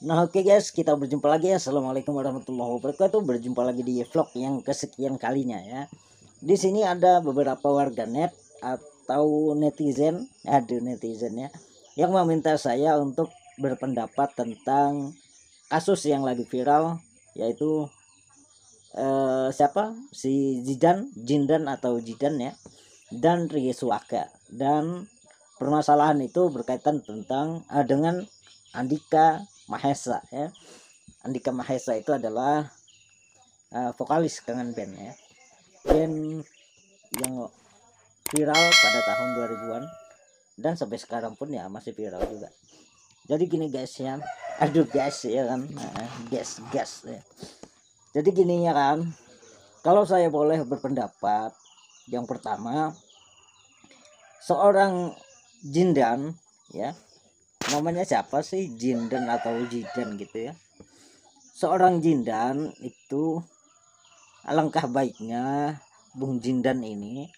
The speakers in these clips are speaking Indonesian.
Nah oke okay guys, kita berjumpa lagi ya. Assalamualaikum warahmatullahi wabarakatuh. Berjumpa lagi di vlog yang kesekian kalinya ya. Di sini ada beberapa warga net atau netizen, aduh netizen ya, yang meminta saya untuk berpendapat tentang kasus yang lagi viral yaitu eh, siapa si Jidan, Jindan atau Jidan ya, dan Riesuaka dan permasalahan itu berkaitan tentang eh, dengan Andika Mahesa ya Andika Mahesa itu adalah uh, vokalis kangen band ya band yang viral pada tahun 2000-an dan sampai sekarang pun ya masih viral juga jadi gini guys ya aduh guys ya kan nah, guys guys ya. jadi gini ya kan kalau saya boleh berpendapat yang pertama seorang jindan ya namanya siapa sih Jindan atau Jidan gitu ya seorang Jindan itu alangkah baiknya Bung Jindan ini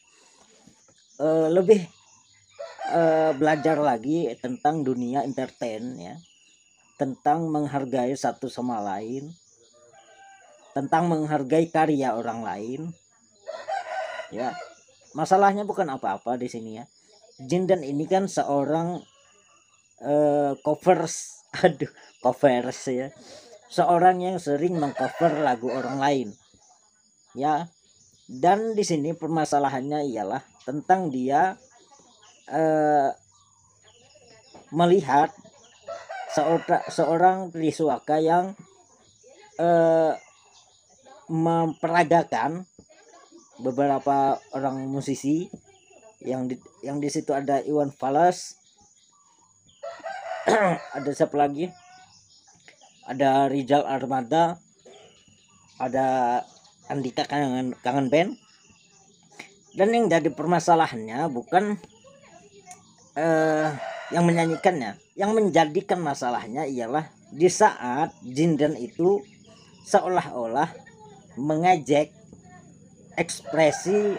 uh, lebih uh, belajar lagi tentang dunia entertain ya tentang menghargai satu sama lain tentang menghargai karya orang lain ya masalahnya bukan apa-apa di sini ya Jindan ini kan seorang uh, covers aduh covers ya seorang yang sering mengcover lagu orang lain ya dan di sini permasalahannya ialah tentang dia eh, melihat seorang seorang yang eh, memperagakan beberapa orang musisi yang di yang di situ ada Iwan Fals ada siapa lagi ada Rizal Armada ada Andika kangen kangen band dan yang jadi permasalahannya bukan eh, yang menyanyikannya yang menjadikan masalahnya ialah di saat Jinden itu seolah-olah mengejek ekspresi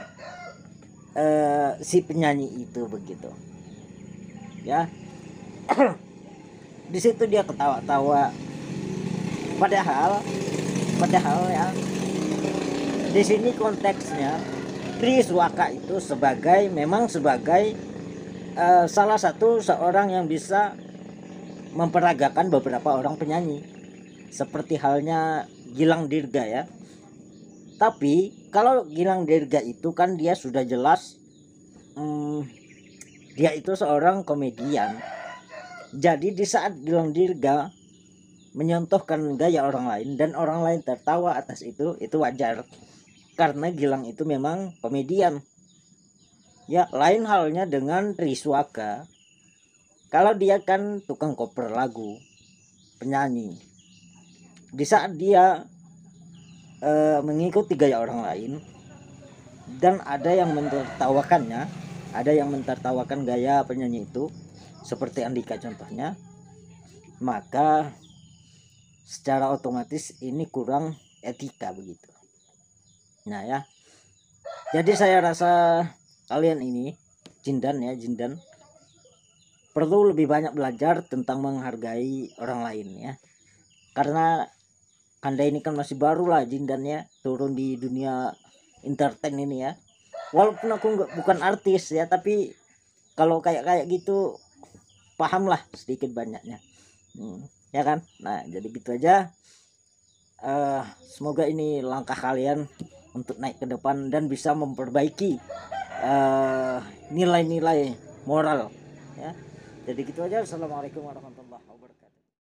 eh, si penyanyi itu begitu ya di situ dia ketawa-tawa padahal padahal ya di sini konteksnya Tri Triswaka itu sebagai memang sebagai uh, salah satu seorang yang bisa memperagakan beberapa orang penyanyi seperti halnya Gilang Dirga ya tapi kalau Gilang Dirga itu kan dia sudah jelas hmm, dia itu seorang komedian jadi di saat Gilang Dirga menyontohkan gaya orang lain dan orang lain tertawa atas itu, itu wajar. Karena Gilang itu memang komedian. Ya, lain halnya dengan Riswaka. Kalau dia kan tukang koper lagu, penyanyi. Di saat dia e, mengikuti gaya orang lain dan ada yang mentertawakannya, ada yang mentertawakan gaya penyanyi itu, seperti Andika contohnya maka secara otomatis ini kurang etika begitu nah ya jadi saya rasa kalian ini jindan ya jindan perlu lebih banyak belajar tentang menghargai orang lain ya karena anda ini kan masih baru lah jindannya turun di dunia entertain ini ya walaupun aku nggak bukan artis ya tapi kalau kayak kayak gitu paham lah sedikit banyaknya hmm, ya kan nah jadi gitu aja uh, semoga ini langkah kalian untuk naik ke depan dan bisa memperbaiki eh, nilai-nilai uh, moral ya jadi gitu aja assalamualaikum warahmatullahi